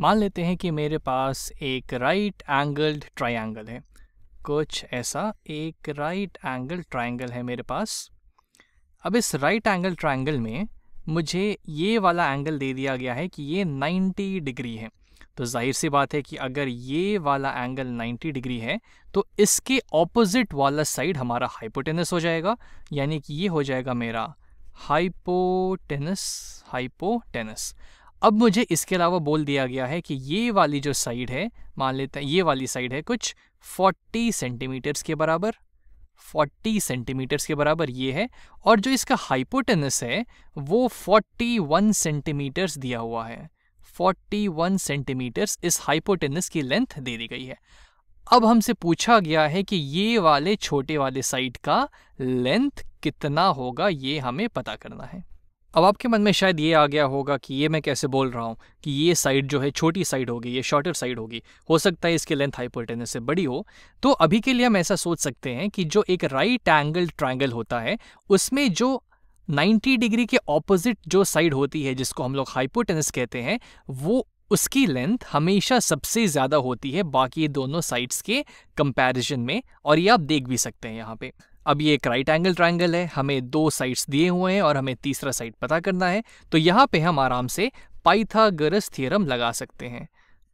मान लेते हैं कि मेरे पास एक राइट एंगल्ड ट्रायंगल है कुछ ऐसा एक राइट एंगल ट्रायंगल है मेरे पास अब इस राइट एंगल ट्रायंगल में मुझे ये वाला एंगल दे दिया गया है कि ये 90 डिग्री है तो जाहिर सी बात है कि अगर ये वाला एंगल 90 डिग्री है तो इसके ऑपोजिट वाला साइड हमारा हाइपोटेनस हो जाएगा यानी कि ये हो जाएगा मेरा हाइपोटेनस हाइपोटेनस अब मुझे इसके अलावा बोल दिया गया है कि ये वाली जो साइड है मान लेते हैं ये वाली साइड है कुछ 40 सेंटीमीटर्स के बराबर 40 सेंटीमीटर्स के बराबर ये है और जो इसका हाइपोटेनस है वो 41 सेंटीमीटर्स दिया हुआ है 41 सेंटीमीटर्स इस हाइपोटेनस की लेंथ दे दी गई है अब हमसे पूछा गया है कि ये वाले छोटे वाले साइड का लेंथ कितना होगा ये हमें पता करना है अब आपके मन में शायद ये आ गया होगा कि ये मैं कैसे बोल रहा हूँ कि ये साइड जो है छोटी साइड होगी ये शॉर्टर साइड होगी हो सकता है इसकी लेंथ हाइपरटेनस से बड़ी हो तो अभी के लिए हम ऐसा सोच सकते हैं कि जो एक राइट एंगल ट्राइंगल होता है उसमें जो 90 डिग्री के ऑपोजिट जो साइड होती है जिसको हम लोग हाइपोटेनस कहते हैं वो उसकी लेंथ हमेशा सबसे ज़्यादा होती है बाकी दोनों साइड्स के कंपैरिजन में और ये आप देख भी सकते हैं यहाँ पे अब ये एक राइट एंगल ट्राइंगल है हमें दो साइड्स दिए हुए हैं और हमें तीसरा साइड पता करना है तो यहाँ पे हम आराम से पाइथागोरस थियरम लगा सकते हैं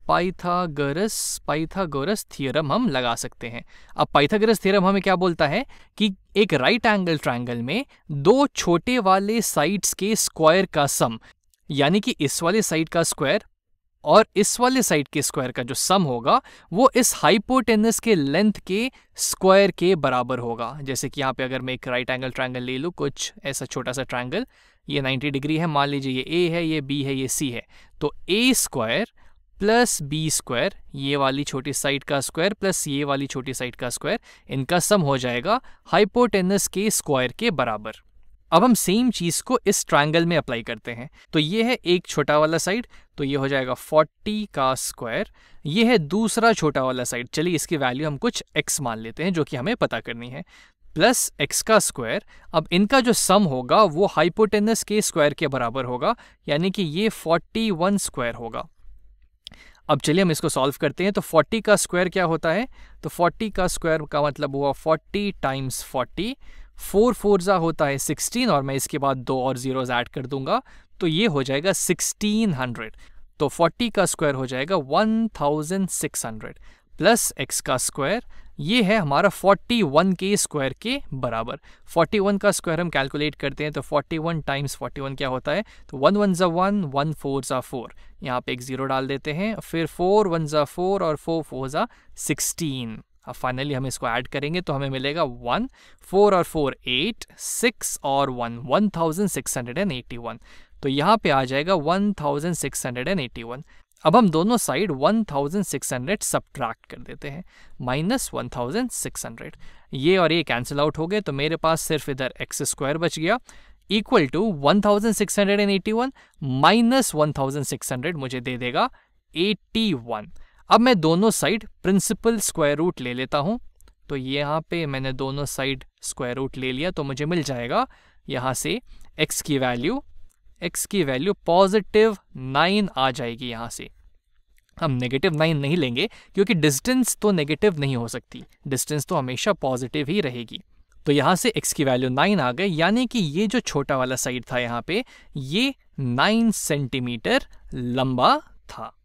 पाइथागोरस पाइथागोरस थियरम हम लगा सकते हैं अब पाइथागोरस थियरम हमें क्या बोलता है कि एक राइट एंगल ट्राइंगल में दो छोटे वाले साइड्स के स्क्वायर का सम यानी कि इस वाले साइड का स्क्वायर और इस वाले साइड के स्क्वायर का जो सम होगा वो इस हाइपोटेनस के लेंथ के स्क्वायर के बराबर होगा जैसे कि यहाँ पे अगर मैं एक राइट एंगल ट्राइंगल ले लूँ कुछ ऐसा छोटा सा ट्राइंगल ये 90 डिग्री है मान लीजिए ये ए है ये बी है ये सी है तो A square plus B square ये वाली छोटी साइड का स्क्वायर प्लस ये वाली छोटी साइड का स्क्वायर इनका सम हो जाएगा हाइपोटेनस के स्क्वायर के बराबर अब हम सेम चीज़ को इस ट्राइंगल में अप्लाई करते हैं तो ये है एक छोटा वाला साइड तो ये हो जाएगा 40 का स्क्वायर ये है दूसरा छोटा वाला साइड चलिए इसकी वैल्यू हम कुछ x मान लेते हैं जो कि हमें पता करनी है प्लस एक्स का स्क्वायर अब इनका जो सम होगा वो हाइपोटेनस के स्क्वायर के बराबर होगा यानी कि ये 41 स्क्वायर होगा अब चलिए हम इसको सॉल्व करते हैं तो 40 का स्क्वायर क्या होता है तो 40 का स्क्वायर का मतलब हुआ 40 टाइम्स 40 फोर फोरजा होता है सिक्सटीन और मैं इसके बाद दो और ज़ीरोज़ ऐड कर दूंगा तो ये हो जाएगा सिक्सटीन हंड्रेड तो फोर्टी का स्क्वायर हो जाएगा one thousand six hundred plus X का स्क्वायर ये है हमारा फोर्टी वन के स्क्वायर के बराबर फोर्टी वन का स्क्वायर हम कैलकुलेट करते हैं तो forty one times forty one क्या होता है तो वन वन ज़ा वन वन फोर ज़ा फोर यहाँ पे एक ज़ीरो डाल देते हैं फिर फोर वन ज़ा फोर और फोर फोर ज़ा सिक्सटीन अब फाइनली हम इसको ऐड करेंगे तो हमें मिलेगा वन फोर और फोर एट सिक्स और one one thousand six hundred and eighty one तो यहाँ पे आ जाएगा one thousand six hundred and eighty one अब हम दोनों side one thousand six hundred subtract कर देते हैं minus one thousand six hundred ये और ये कैंसिल आउट हो गए तो मेरे पास सिर्फ इधर एक्स स्क्वायर बच गया equal to one thousand six hundred and one minus one thousand six hundred मुझे दे देगा वन अब मैं दोनों साइड प्रिंसिपल स्क्वायर रूट ले लेता हूँ तो यहाँ पे मैंने दोनों साइड स्क्वायर रूट ले लिया तो मुझे मिल जाएगा यहाँ से x की वैल्यू x की वैल्यू पॉजिटिव नाइन आ जाएगी यहाँ से हम नेगेटिव नाइन नहीं लेंगे क्योंकि डिस्टेंस तो नेगेटिव नहीं हो सकती डिस्टेंस तो हमेशा पॉजिटिव ही रहेगी तो यहाँ से x की वैल्यू नाइन आ गई यानी कि ये जो छोटा वाला साइड था यहाँ पे ये नाइन सेंटीमीटर लंबा था